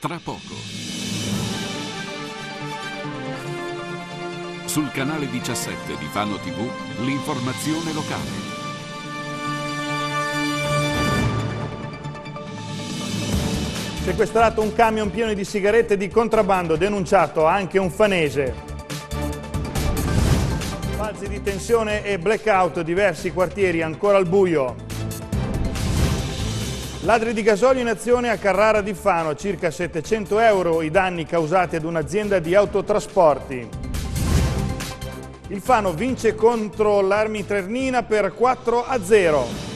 tra poco. Sul canale 17 di Fano TV, l'informazione locale. Sequestrato un camion pieno di sigarette di contrabbando, denunciato anche un fanese. Falsi di tensione e blackout, diversi quartieri ancora al buio. Ladri di gasolio in azione a Carrara di Fano, circa 700 euro i danni causati ad un'azienda di autotrasporti. Il Fano vince contro l'Armi Ternina per 4 a 0.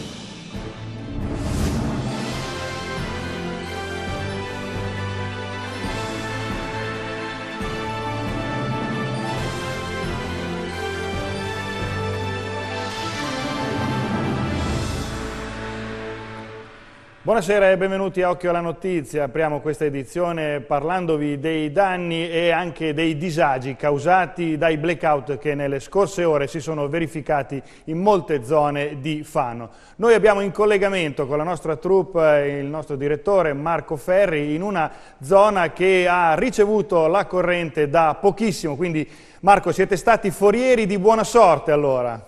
Buonasera e benvenuti a Occhio alla Notizia. Apriamo questa edizione parlandovi dei danni e anche dei disagi causati dai blackout che nelle scorse ore si sono verificati in molte zone di Fano. Noi abbiamo in collegamento con la nostra troupe eh, il nostro direttore Marco Ferri in una zona che ha ricevuto la corrente da pochissimo, quindi Marco siete stati forieri di buona sorte allora.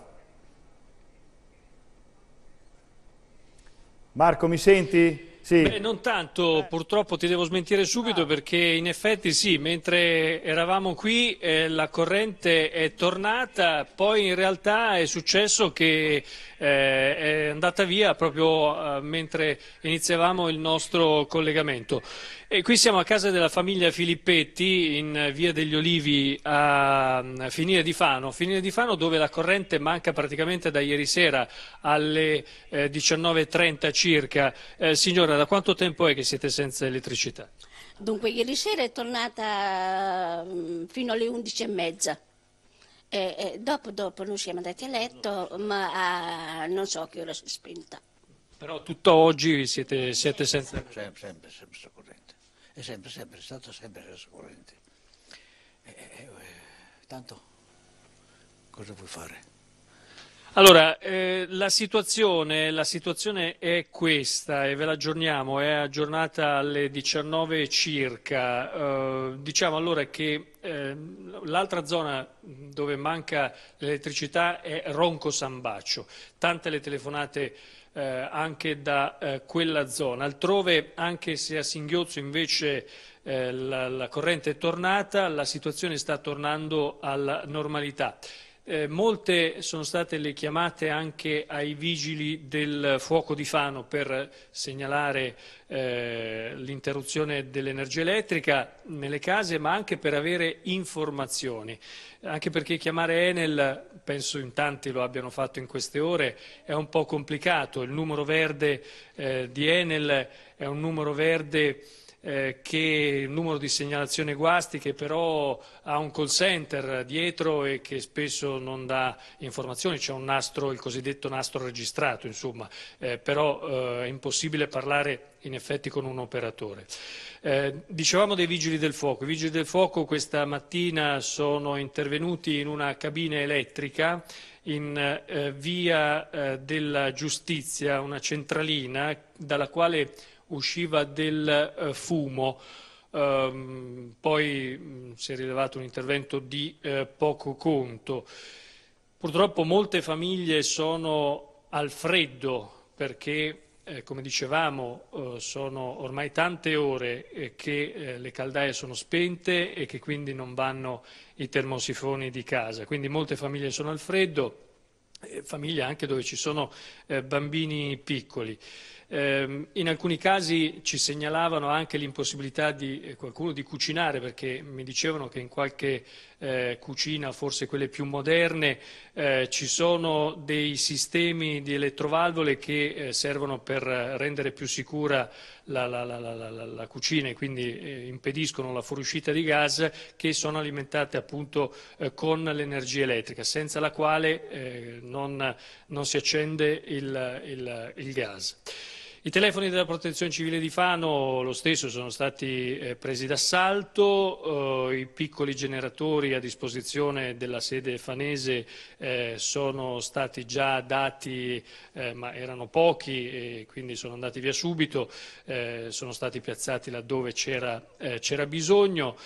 Marco, mi senti? Sì. Beh, non tanto, purtroppo ti devo smentire subito ah. perché in effetti sì, mentre eravamo qui eh, la corrente è tornata, poi in realtà è successo che eh, è andata via proprio eh, mentre iniziavamo il nostro collegamento. E qui siamo a casa della famiglia Filippetti in via degli Olivi a mm, Finire di Fano, Finire di Fano dove la corrente manca praticamente da ieri sera alle 19.30 eh, circa. Eh, signora, da quanto tempo è che siete senza elettricità? Dunque, ieri sera è tornata mm, fino alle 11.30. E, dopo, dopo, noi siamo andati a letto, ma a, ah, non so che ora si è spinta. Però tutto oggi siete, siete senza... Sempre, sempre, sempre è sempre, sempre stato sempre rassicurante. E, e, eh, tanto cosa vuoi fare? Allora, eh, la, situazione, la, situazione, è questa e ve la aggiorniamo, è aggiornata alle 19 circa. Eh, diciamo allora che eh, l'altra zona dove manca l'elettricità è Ronco Sambaccio. Tante le telefonate eh, anche da eh, quella zona. Altrove, anche se a singhiozzo invece eh, la, la corrente è tornata, la situazione sta tornando alla normalità. Eh, molte sono state le chiamate anche ai vigili del fuoco di Fano per segnalare eh, l'interruzione dell'energia elettrica nelle case, ma anche per avere informazioni. Anche perché chiamare Enel, penso in tanti lo abbiano fatto in queste ore, è un po' complicato. Il numero verde eh, di Enel è un numero verde eh, che il numero di segnalazioni guasti che però ha un call center dietro e che spesso non dà informazioni, c'è un nastro, il cosiddetto nastro registrato, insomma, eh, però eh, è impossibile parlare in effetti con un operatore. Eh, dicevamo dei vigili del fuoco. I vigili del fuoco questa mattina sono intervenuti in una cabina elettrica in eh, via eh, della giustizia, una centralina dalla quale usciva del eh, fumo. Um, poi mh, mm, si è rilevato un intervento di eh, poco conto. Purtroppo molte famiglie sono al freddo perché, eh, come dicevamo, eh, sono ormai tante ore eh, che eh, le caldaie sono spente e che quindi non vanno i termosifoni di casa. Quindi molte famiglie sono al freddo, famiglie anche dove ci sono bambini piccoli. Eh, in alcuni casi ci segnalavano anche l'impossibilità di eh, qualcuno di cucinare perché mi dicevano che in qualche eh, cucina, forse quelle più moderne, eh, ci sono dei sistemi di elettrovalvole che eh, servono per rendere più sicura la, la, la, la cucina e quindi eh, impediscono la fuoriuscita di gas che sono alimentate appunto eh, con l'energia elettrica, senza la quale eh, non, non si accende il, il, il gas. I telefoni della protezione civile di Fano lo stesso sono stati eh, presi d'assalto, eh, i piccoli generatori a disposizione della sede fanese eh, sono stati già dati, eh, ma erano pochi e quindi sono andati via subito, eh, sono stati piazzati laddove eh, c'era bisogno.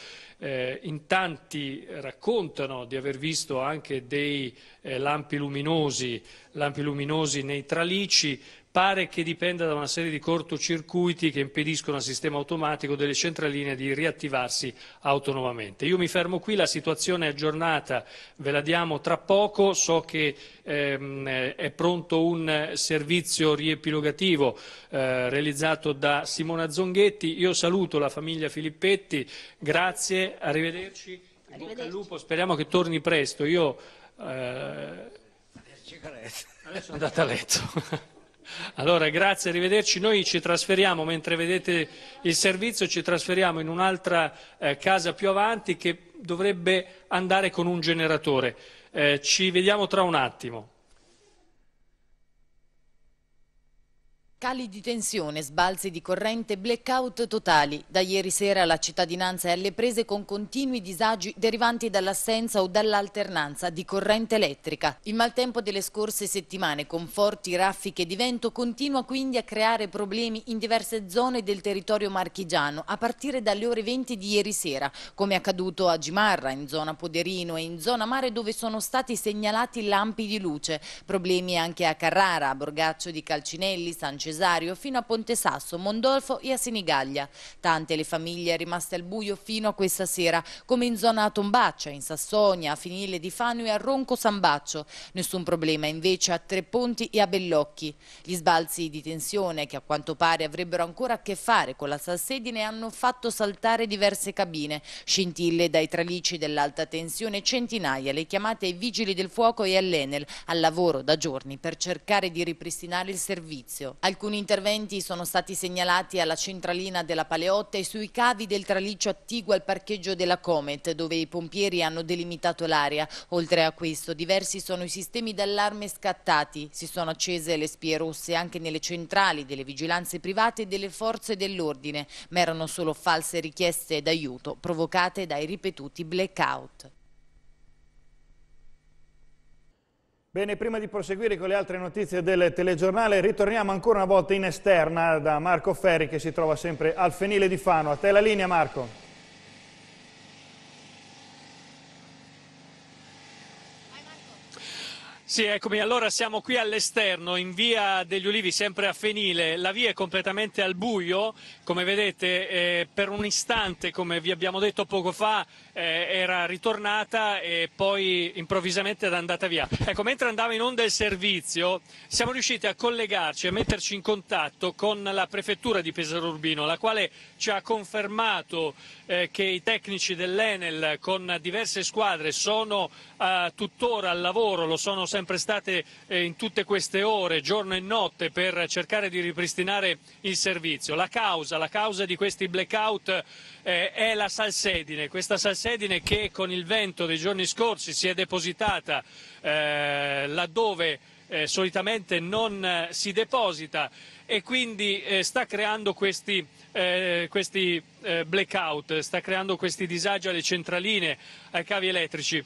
Eh, in tanti raccontano di aver visto anche dei eh, lampi, luminosi, lampi luminosi nei tralici, pare che dipenda da una serie di cortocircuiti che impediscono al sistema automatico delle centraline di riattivarsi autonomamente. Io mi fermo qui, la situazione è aggiornata, ve la diamo tra poco, so che ehm, è pronto un servizio riepilogativo eh, realizzato da Simona Zonghetti, io saluto la famiglia Filippetti, grazie, arrivederci, arrivederci. al lupo, speriamo che torni presto. Io, eh... Adesso è andata a letto. Allora, grazie, arrivederci. Noi ci trasferiamo, mentre vedete il servizio, ci trasferiamo in un'altra eh, casa più avanti che dovrebbe andare con un generatore. Eh, ci vediamo tra un attimo. Cali di tensione, sbalzi di corrente, blackout totali. Da ieri sera la cittadinanza è alle prese con continui disagi derivanti dall'assenza o dall'alternanza di corrente elettrica. Il maltempo delle scorse settimane con forti raffiche di vento continua quindi a creare problemi in diverse zone del territorio marchigiano a partire dalle ore 20 di ieri sera, come accaduto a Gimarra, in zona Poderino e in zona Mare dove sono stati segnalati lampi di luce. Problemi anche a Carrara, a Borgaccio di Calcinelli, San Cesare Cesario fino a Ponte Sasso, Mondolfo e a Sinigaglia. Tante le famiglie rimaste al buio fino a questa sera, come in zona Tombaccia, in Sassonia, a Finile di Fano e a Ronco Sambaccio. Nessun problema invece a Tre Ponti e a Bellocchi. Gli sbalzi di tensione che a quanto pare avrebbero ancora a che fare con la salsedine hanno fatto saltare diverse cabine, scintille dai tralici dell'alta tensione, centinaia le chiamate ai vigili del fuoco e all'Enel, al lavoro da giorni per cercare di ripristinare il servizio. Alcuni Alcuni interventi sono stati segnalati alla centralina della Paleotta e sui cavi del traliccio attiguo al parcheggio della Comet, dove i pompieri hanno delimitato l'area. Oltre a questo, diversi sono i sistemi d'allarme scattati. Si sono accese le spie rosse anche nelle centrali delle vigilanze private e delle forze dell'ordine, ma erano solo false richieste d'aiuto provocate dai ripetuti blackout. Bene, prima di proseguire con le altre notizie del telegiornale, ritorniamo ancora una volta in esterna da Marco Ferri che si trova sempre al Fenile di Fano. A te la linea Marco. Sì, eccomi, allora siamo qui all'esterno, in via degli Ulivi, sempre a Fenile. La via è completamente al buio, come vedete eh, per un istante, come vi abbiamo detto poco fa, eh, era ritornata e poi improvvisamente è andata via. Ecco, mentre andava in onda il servizio, siamo riusciti a collegarci, a metterci in contatto con la prefettura di Pesaro Urbino, la quale ci ha confermato eh, che i tecnici dell'Enel con diverse squadre sono eh, tuttora al lavoro, lo sono sempre sempre state eh, in tutte queste ore, giorno e notte, per cercare di ripristinare il servizio. La causa, la causa di questi blackout eh, è la salsedine, questa salsedine che con il vento dei giorni scorsi si è depositata eh, laddove solitamente non si deposita e quindi sta creando questi, questi blackout, sta creando questi disagi alle centraline, ai cavi elettrici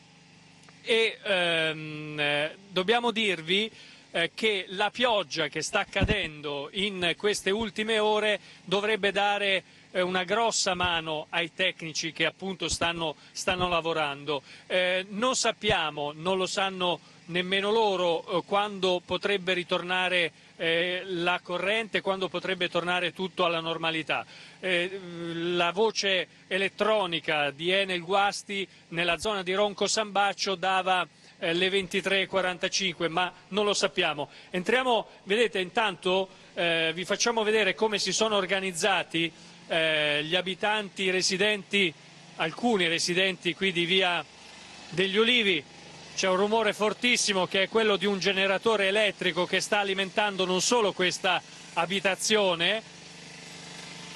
e ehm, dobbiamo dirvi eh, che la pioggia che sta cadendo in queste ultime ore dovrebbe dare eh, una grossa mano ai tecnici che appunto stanno, stanno lavorando. Eh, non sappiamo, non lo sanno nemmeno loro eh, quando potrebbe ritornare eh, la corrente, quando potrebbe tornare tutto alla normalità. Eh, la voce elettronica di Enel Guasti nella zona di Ronco Sambaccio dava le 23.45, ma non lo sappiamo. Entriamo, vedete, intanto eh, vi facciamo vedere come si sono organizzati eh, gli abitanti residenti, alcuni residenti qui di via degli Olivi, c'è un rumore fortissimo che è quello di un generatore elettrico che sta alimentando non solo questa abitazione,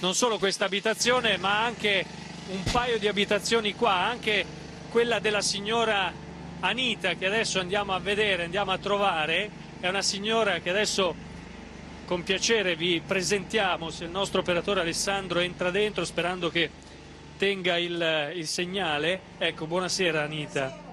non solo questa abitazione ma anche un paio di abitazioni qua, anche quella della signora Anita che adesso andiamo a vedere, andiamo a trovare, è una signora che adesso con piacere vi presentiamo se il nostro operatore Alessandro entra dentro sperando che tenga il, il segnale. Ecco, buonasera Anita.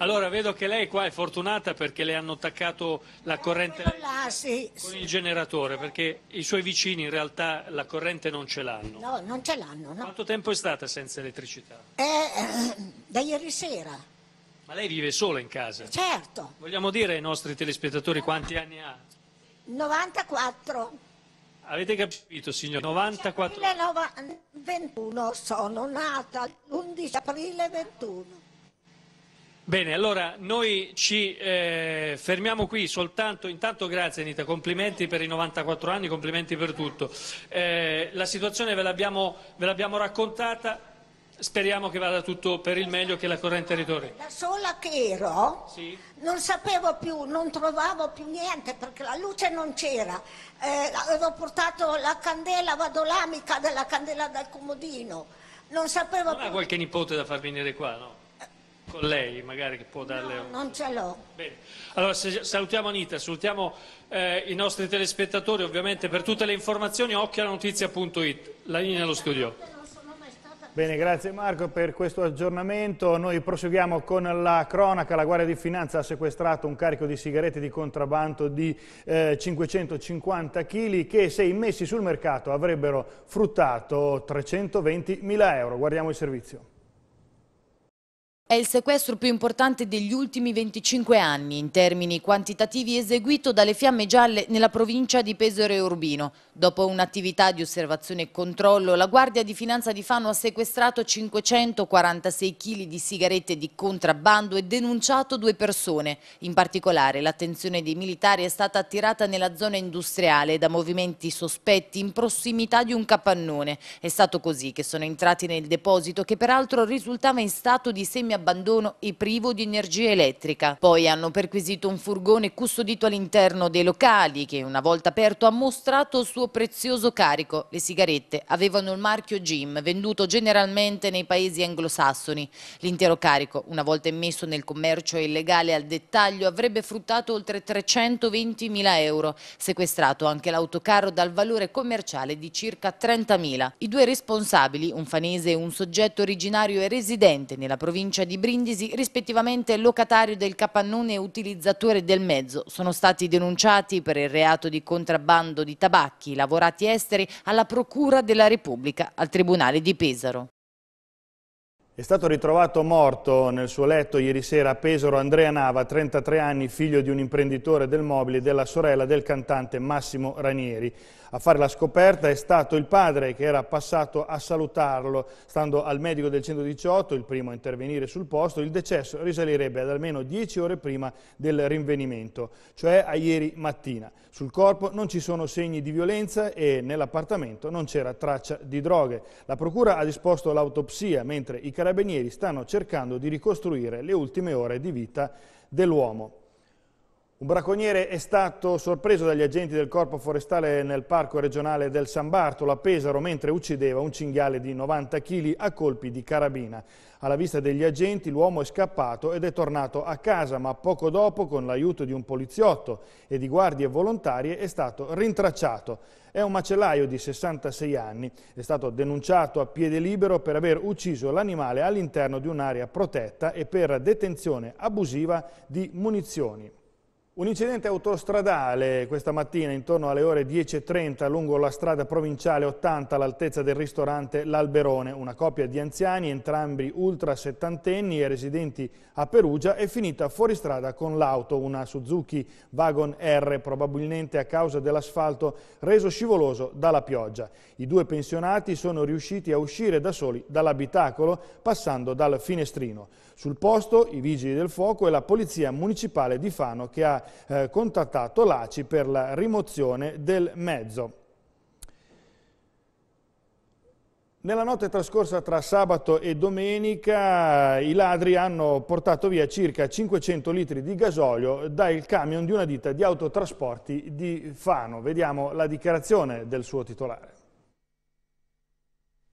Allora vedo che lei qua è fortunata perché le hanno attaccato la corrente là, ah, sì, con sì. il generatore, perché i suoi vicini in realtà la corrente non ce l'hanno. No, non ce l'hanno. No. Quanto tempo è stata senza elettricità? Eh, eh da ieri sera. Ma lei vive sola in casa? Certo. Vogliamo dire ai nostri telespettatori quanti anni ha? 94. Avete capito, signor? 94. 1921 sono nata l'11 aprile 21. Bene, allora noi ci eh, fermiamo qui soltanto, intanto grazie Anita, complimenti per i 94 anni, complimenti per tutto. Eh, la situazione ve l'abbiamo raccontata, speriamo che vada tutto per il meglio che la corrente ritorni. Da sola che ero, sì. non sapevo più, non trovavo più niente perché la luce non c'era. Eh, avevo portato la candela, vado là, mi cade candela dal comodino. Non sapevo non più. ha qualche nipote da far venire qua, no? con lei, magari che può darle... No, non ce l'ho. Bene. Allora salutiamo Anita, salutiamo eh, i nostri telespettatori, ovviamente per tutte le informazioni occhialanotizia.it, la linea allo studio. Bene, grazie Marco per questo aggiornamento. Noi proseguiamo con la cronaca. La Guardia di Finanza ha sequestrato un carico di sigarette di contrabbando di eh, 550 kg che se immessi sul mercato avrebbero fruttato 320 mila euro. Guardiamo il servizio. È il sequestro più importante degli ultimi 25 anni in termini quantitativi eseguito dalle Fiamme Gialle nella provincia di Pesaro e Urbino. Dopo un'attività di osservazione e controllo, la Guardia di Finanza di Fano ha sequestrato 546 kg di sigarette di contrabbando e denunciato due persone. In particolare l'attenzione dei militari è stata attirata nella zona industriale da movimenti sospetti in prossimità di un capannone. È stato così che sono entrati nel deposito che peraltro risultava in stato di semi abbandono e privo di energia elettrica. Poi hanno perquisito un furgone custodito all'interno dei locali che una volta aperto ha mostrato il suo prezioso carico. Le sigarette avevano il marchio Jim, venduto generalmente nei paesi anglosassoni. L'intero carico, una volta immesso nel commercio illegale al dettaglio, avrebbe fruttato oltre 320.000 euro, sequestrato anche l'autocarro dal valore commerciale di circa 30.000. I due responsabili, un fanese e un soggetto originario e residente nella provincia di di Brindisi, rispettivamente locatario del capannone e utilizzatore del mezzo. Sono stati denunciati per il reato di contrabbando di tabacchi lavorati esteri alla Procura della Repubblica al Tribunale di Pesaro. È stato ritrovato morto nel suo letto ieri sera a Pesaro Andrea Nava, 33 anni, figlio di un imprenditore del mobile e della sorella del cantante Massimo Ranieri a fare la scoperta è stato il padre che era passato a salutarlo, stando al medico del 118, il primo a intervenire sul posto, il decesso risalirebbe ad almeno 10 ore prima del rinvenimento, cioè a ieri mattina. Sul corpo non ci sono segni di violenza e nell'appartamento non c'era traccia di droghe. La procura ha disposto l'autopsia, mentre i carabinieri stanno cercando di ricostruire le ultime ore di vita dell'uomo. Un bracconiere è stato sorpreso dagli agenti del corpo forestale nel parco regionale del San Bartolo a Pesaro mentre uccideva un cinghiale di 90 kg a colpi di carabina. Alla vista degli agenti l'uomo è scappato ed è tornato a casa ma poco dopo con l'aiuto di un poliziotto e di guardie volontarie è stato rintracciato. È un macellaio di 66 anni, è stato denunciato a piede libero per aver ucciso l'animale all'interno di un'area protetta e per detenzione abusiva di munizioni. Un incidente autostradale questa mattina intorno alle ore 10.30 lungo la strada provinciale 80 all'altezza del ristorante L'Alberone. Una coppia di anziani, entrambi ultra settantenni e residenti a Perugia, è finita fuori strada con l'auto, una Suzuki Wagon R, probabilmente a causa dell'asfalto reso scivoloso dalla pioggia. I due pensionati sono riusciti a uscire da soli dall'abitacolo passando dal finestrino. Sul posto i vigili del fuoco e la polizia municipale di Fano che ha eh, contattato l'ACI per la rimozione del mezzo. Nella notte trascorsa tra sabato e domenica i ladri hanno portato via circa 500 litri di gasolio dal camion di una ditta di autotrasporti di Fano. Vediamo la dichiarazione del suo titolare.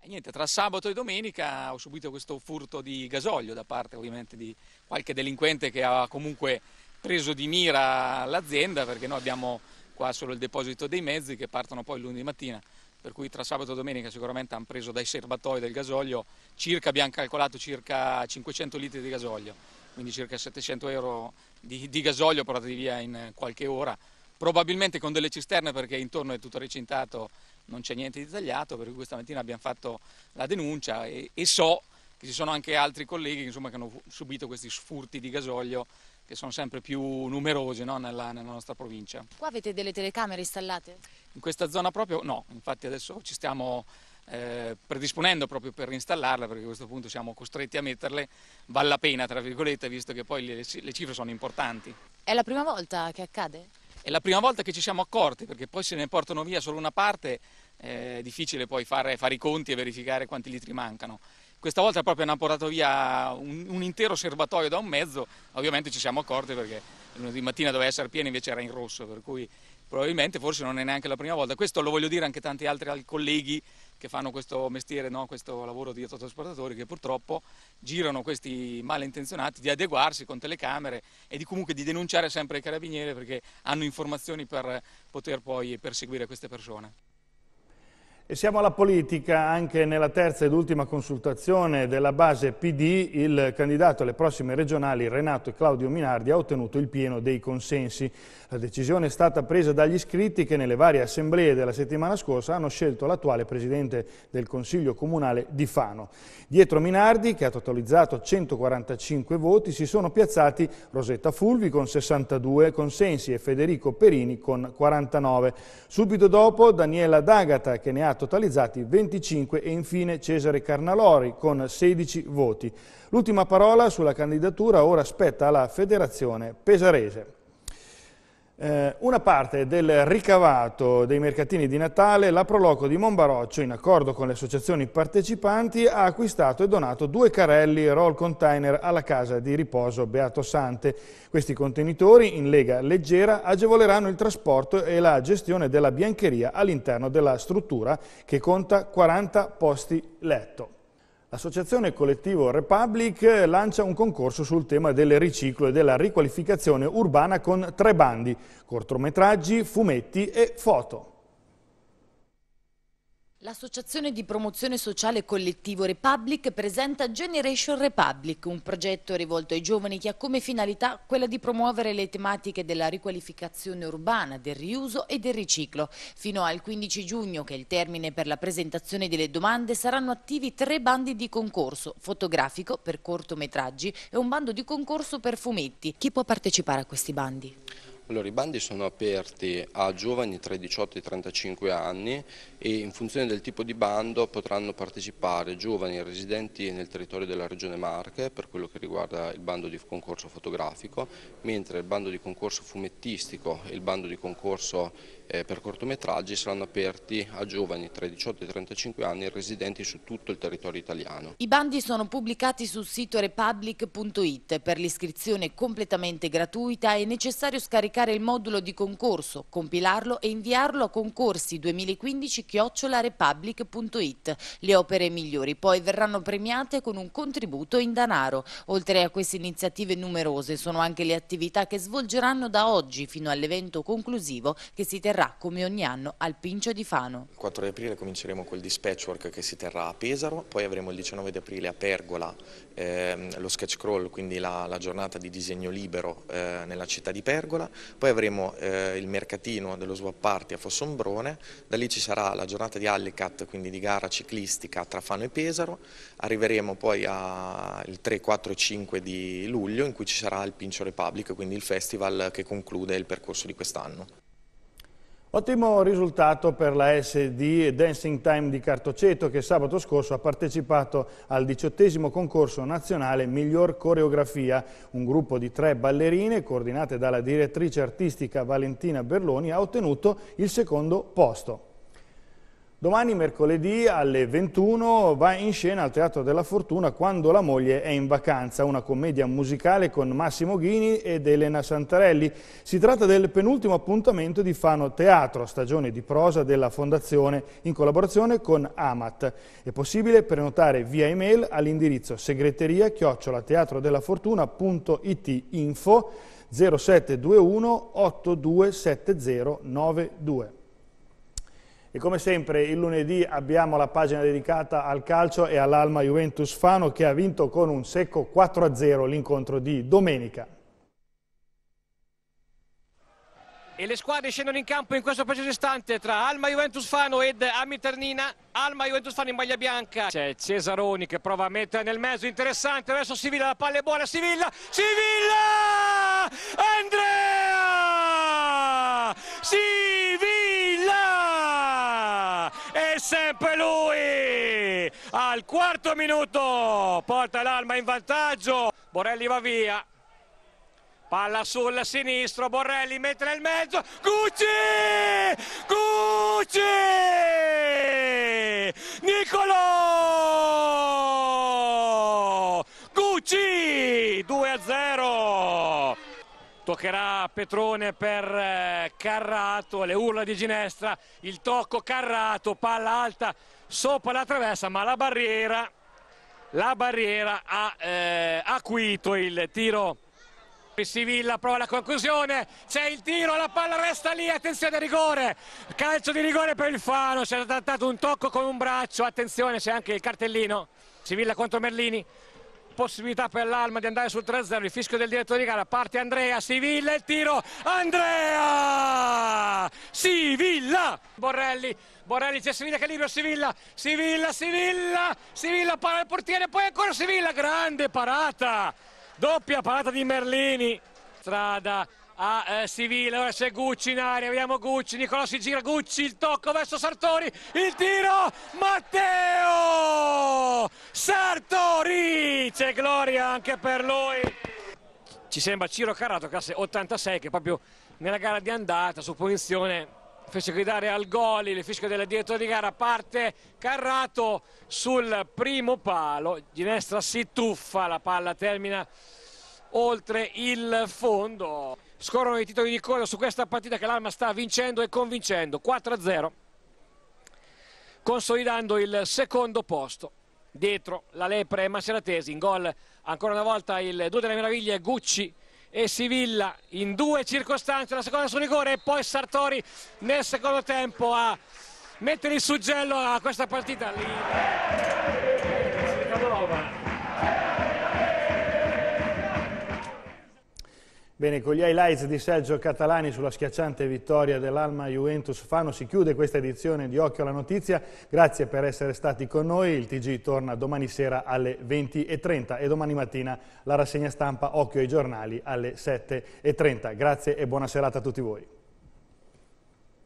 E niente, tra sabato e domenica ho subito questo furto di gasolio da parte ovviamente di qualche delinquente che ha comunque preso di mira l'azienda perché noi abbiamo qua solo il deposito dei mezzi che partono poi lunedì mattina per cui tra sabato e domenica sicuramente hanno preso dai serbatoi del gasolio circa, abbiamo calcolato circa 500 litri di gasolio, quindi circa 700 euro di, di gasolio portati via in qualche ora, probabilmente con delle cisterne perché intorno è tutto recintato non c'è niente di tagliato, per cui questa mattina abbiamo fatto la denuncia e, e so che ci sono anche altri colleghi insomma, che hanno subito questi sfurti di gasolio che sono sempre più numerose no, nella, nella, nostra provincia. Qua avete delle telecamere installate? In questa zona proprio no, infatti adesso ci stiamo eh, predisponendo proprio per installarle perché a questo punto siamo costretti a metterle, vale la pena tra virgolette visto che poi le, le cifre sono importanti. È la prima volta che accade? È la prima volta che ci siamo accorti, perché poi se ne portano via solo una parte è difficile poi fare, fare i conti e verificare quanti litri mancano. Questa volta proprio hanno portato via un, un intero serbatoio da un mezzo, ovviamente ci siamo accorti perché lunedì mattina doveva essere pieno invece era in rosso, per cui probabilmente forse non è neanche la prima volta. Questo lo voglio dire anche a tanti altri colleghi che fanno questo mestiere, no? questo lavoro di autotrasportatori, che purtroppo girano questi malintenzionati di adeguarsi con telecamere e di comunque di denunciare sempre i carabinieri perché hanno informazioni per poter poi perseguire queste persone. E siamo alla politica, anche nella terza ed ultima consultazione della base PD, il candidato alle prossime regionali Renato e Claudio Minardi ha ottenuto il pieno dei consensi. La decisione è stata presa dagli iscritti che nelle varie assemblee della settimana scorsa hanno scelto l'attuale presidente del Consiglio Comunale di Fano. Dietro Minardi, che ha totalizzato 145 voti, si sono piazzati Rosetta Fulvi con 62 consensi e Federico Perini con 49. Subito dopo Daniela D'Agata, che ne ha totalizzati 25 e infine Cesare Carnalori con 16 voti. L'ultima parola sulla candidatura ora spetta alla Federazione Pesarese eh, una parte del ricavato dei mercatini di Natale la Proloco di Monbaroccio, in accordo con le associazioni partecipanti, ha acquistato e donato due carelli roll container alla casa di riposo Beato Sante. Questi contenitori, in lega leggera, agevoleranno il trasporto e la gestione della biancheria all'interno della struttura che conta 40 posti letto. L'associazione collettivo Republic eh, lancia un concorso sul tema del riciclo e della riqualificazione urbana con tre bandi, cortometraggi, fumetti e foto. L'Associazione di promozione sociale collettivo Republic presenta Generation Republic, un progetto rivolto ai giovani che ha come finalità quella di promuovere le tematiche della riqualificazione urbana, del riuso e del riciclo. Fino al 15 giugno, che è il termine per la presentazione delle domande, saranno attivi tre bandi di concorso, fotografico per cortometraggi e un bando di concorso per fumetti. Chi può partecipare a questi bandi? Allora, i bandi sono aperti a giovani tra i 18 e i 35 anni e in funzione del tipo di bando potranno partecipare giovani residenti nel territorio della Regione Marche per quello che riguarda il bando di concorso fotografico, mentre il bando di concorso fumettistico e il bando di concorso eh, per cortometraggi saranno aperti a giovani tra i 18 e i 35 anni residenti su tutto il territorio italiano. I bandi sono pubblicati sul sito republic.it per l'iscrizione completamente gratuita è necessario scaricare scaricare il modulo di concorso, compilarlo e inviarlo a concorsi 2015-republic.it. Le opere migliori poi verranno premiate con un contributo in danaro. Oltre a queste iniziative numerose sono anche le attività che svolgeranno da oggi fino all'evento conclusivo che si terrà come ogni anno al Pincio di Fano. Il 4 di aprile cominceremo col dispatchwork che si terrà a Pesaro, poi avremo il 19 di aprile a Pergola ehm, lo sketch crawl, quindi la, la giornata di disegno libero eh, nella città di Pergola poi avremo eh, il mercatino dello swap party a Fossombrone, da lì ci sarà la giornata di Allicat, quindi di gara ciclistica tra Fano e Pesaro, arriveremo poi al 3, 4 e 5 di luglio in cui ci sarà il Pincio Republic, quindi il festival che conclude il percorso di quest'anno. Ottimo risultato per la SD Dancing Time di Cartoceto che sabato scorso ha partecipato al diciottesimo concorso nazionale Miglior Coreografia. Un gruppo di tre ballerine, coordinate dalla direttrice artistica Valentina Berloni, ha ottenuto il secondo posto. Domani mercoledì alle 21 va in scena al Teatro della Fortuna Quando la moglie è in vacanza, una commedia musicale con Massimo Ghini ed Elena Santarelli. Si tratta del penultimo appuntamento di Fano Teatro, stagione di prosa della Fondazione in collaborazione con Amat. È possibile prenotare via email all'indirizzo segreteria chiocciolateatrodellafortuna.it info 0721 827092. E come sempre il lunedì abbiamo la pagina dedicata al calcio e all'Alma Juventus Fano che ha vinto con un secco 4-0 l'incontro di domenica. E le squadre scendono in campo in questo preciso istante tra Alma Juventus Fano ed Amiternina. Alma Juventus Fano in maglia bianca. C'è Cesaroni che prova a mettere nel mezzo, interessante. Adesso Sivilla, la palla è buona, Sivilla! Sivilla! Andrea! Sivilla! sempre lui! Al quarto minuto porta l'Alma in vantaggio, Borelli va via. Palla sul sinistro, Borrelli mette nel mezzo, Gucci! Gucci! Nicolò! Gucci! 2 a 0. Toccherà Petrone per eh, Carrato, le urla di Ginestra, il tocco Carrato, palla alta sopra la traversa, ma la barriera, la barriera ha eh, acuito il tiro. Sivilla prova la conclusione, c'è il tiro, la palla resta lì, attenzione rigore, calcio di rigore per il Fano, si c'è trattato un tocco con un braccio, attenzione c'è anche il cartellino, Sivilla contro Merlini, possibilità per l'Alma di andare sul 3-0, il fischio del direttore di gara, parte Andrea, Sivilla, il tiro, Andrea! Sivilla! Borrelli, Borrelli c'è Sivilla che libero, Sivilla, Sivilla, Sivilla, Sivilla para il portiere, poi ancora Sivilla, grande parata! Doppia parata di Merlini, strada a ah, eh, Sivile, ora c'è Gucci in aria, vediamo Gucci, Nicolò si gira, Gucci, il tocco verso Sartori, il tiro, Matteo Sartori, c'è gloria anche per lui. Ci sembra Ciro Carrato, classe 86, che proprio nella gara di andata, su punizione, fece gridare al gol il fischio della direttore di gara, parte Carrato sul primo palo, Ginestra si tuffa, la palla termina oltre il fondo scorrono i titoli di coda su questa partita che l'Alma sta vincendo e convincendo 4-0 consolidando il secondo posto dietro la Lepre e Maceratesi in gol ancora una volta il 2 delle meraviglie Gucci e Sivilla in due circostanze la seconda su rigore e poi Sartori nel secondo tempo a mettere il suggello a questa partita lì. Bene, con gli highlights di Sergio Catalani sulla schiacciante vittoria dell'Alma Juventus Fano si chiude questa edizione di Occhio alla Notizia. Grazie per essere stati con noi. Il TG torna domani sera alle 20.30 e domani mattina la rassegna stampa Occhio ai giornali alle 7.30. Grazie e buona serata a tutti voi.